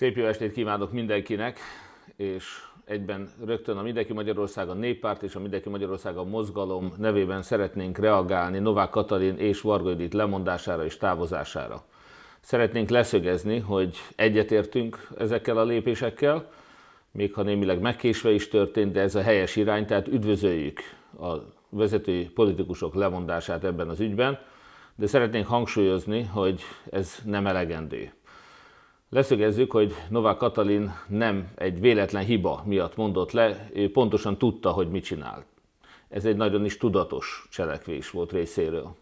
Szép jó estét kívánok mindenkinek, és egyben rögtön a Mindenki Magyarország a Néppárt és a Mindenki Magyarország a Mozgalom nevében szeretnénk reagálni Novák Katalin és Varga Judit lemondására és távozására. Szeretnénk leszögezni, hogy egyetértünk ezekkel a lépésekkel, még ha némileg megkésve is történt, de ez a helyes irány, tehát üdvözöljük a vezetői politikusok lemondását ebben az ügyben, de szeretnénk hangsúlyozni, hogy ez nem elegendő. Leszögezzük, hogy Novák Katalin nem egy véletlen hiba miatt mondott le, ő pontosan tudta, hogy mit csinál. Ez egy nagyon is tudatos cselekvés volt részéről.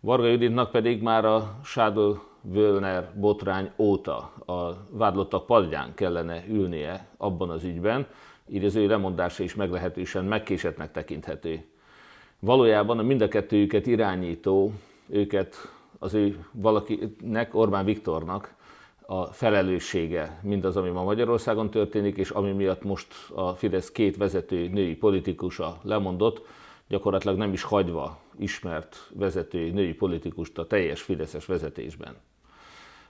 Varga Juditnak pedig már a Sádol Völner botrány óta a vádlottak padján kellene ülnie abban az ügyben, így az ő lemondása is meglehetősen megkésetnek tekinthető. Valójában a mind a kettőjüket irányító, őket az ő valakinek, Orbán Viktornak a felelőssége mindaz, ami ma Magyarországon történik, és ami miatt most a Fidesz két vezető női politikusa lemondott, gyakorlatilag nem is hagyva ismert vezető női politikust a teljes Fideszes vezetésben.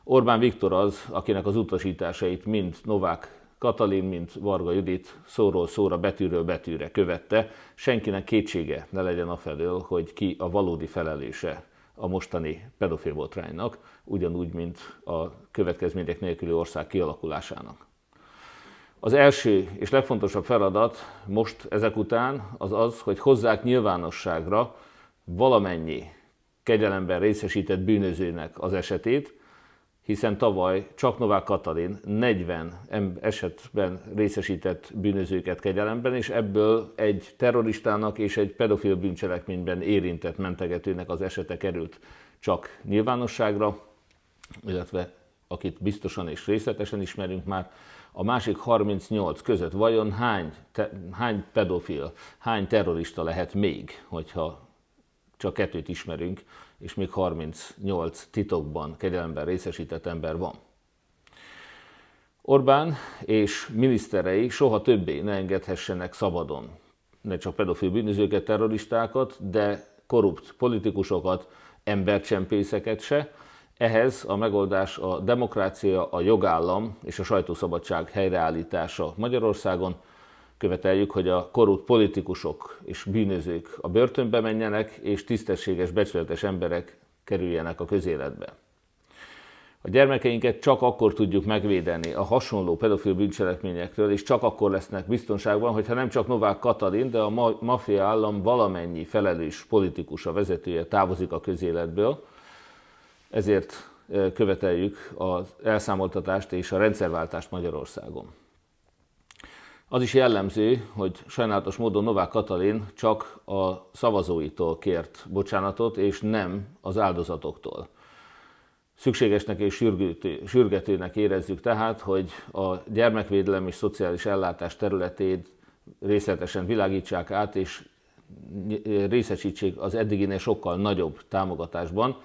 Orbán Viktor az, akinek az utasításait mind Novák Katalin, mint Varga Judit szóról szóra, betűről betűre követte. Senkinek kétsége ne legyen a felől, hogy ki a valódi felelőse a mostani pedofil botránynak, ugyanúgy, mint a következmények nélküli ország kialakulásának. Az első és legfontosabb feladat most ezek után az az, hogy hozzák nyilvánosságra valamennyi kegyelemben részesített bűnözőnek az esetét, hiszen tavaly csak Novák Katalin 40 esetben részesített bűnözőket kegyelemben, és ebből egy terroristának és egy pedofil bűncselekményben érintett mentegetőnek az esete került csak nyilvánosságra, illetve akit biztosan és részletesen ismerünk már, a másik 38 között vajon hány, te, hány pedofil, hány terrorista lehet még, hogyha csak kettőt ismerünk, és még 38 titokban kegyelemben részesített ember van. Orbán és miniszterei soha többé ne engedhessenek szabadon, ne csak pedofil bűnözőket, terroristákat, de korrupt politikusokat, embercsempészeket se. Ehhez a megoldás a demokrácia, a jogállam és a sajtószabadság helyreállítása Magyarországon, követeljük, hogy a korrupt politikusok és bűnözők a börtönbe menjenek, és tisztességes, becsületes emberek kerüljenek a közéletbe. A gyermekeinket csak akkor tudjuk megvédeni a hasonló pedofil bűncselekményektől, és csak akkor lesznek biztonságban, hogyha nem csak Novák Katalin, de a ma- mafia állam valamennyi felelős politikusa, vezetője távozik a közéletből. Ezért követeljük az elszámoltatást és a rendszerváltást Magyarországon. Az is jellemző, hogy sajnálatos módon Novák Katalin csak a szavazóitól kért bocsánatot, és nem az áldozatoktól. Szükségesnek és sürgetőnek érezzük tehát, hogy a gyermekvédelem és szociális ellátás területét részletesen világítsák át, és részesítsék az eddiginél sokkal nagyobb támogatásban,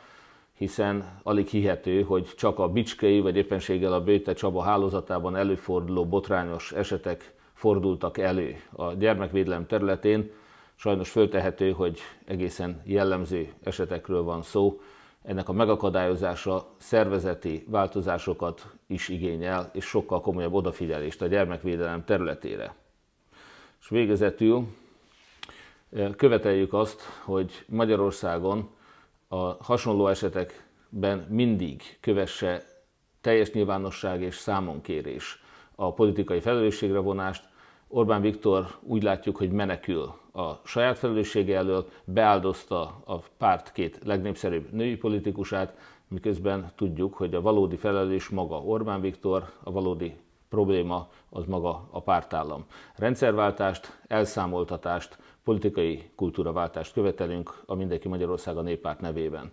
hiszen alig hihető, hogy csak a Bicskei vagy éppenséggel a Bőte Csaba hálózatában előforduló botrányos esetek fordultak elő a gyermekvédelem területén. Sajnos föltehető, hogy egészen jellemző esetekről van szó. Ennek a megakadályozása szervezeti változásokat is igényel, és sokkal komolyabb odafigyelést a gyermekvédelem területére. És végezetül eh, követeljük azt, hogy Magyarországon a hasonló esetekben mindig kövesse teljes nyilvánosság és számonkérés a politikai felelősségre vonást, Orbán Viktor úgy látjuk, hogy menekül a saját felelőssége elől, beáldozta a párt két legnépszerűbb női politikusát, miközben tudjuk, hogy a valódi felelős maga Orbán Viktor, a valódi probléma az maga a pártállam. Rendszerváltást, elszámoltatást, politikai kultúraváltást követelünk a Mindenki Magyarország a néppárt nevében.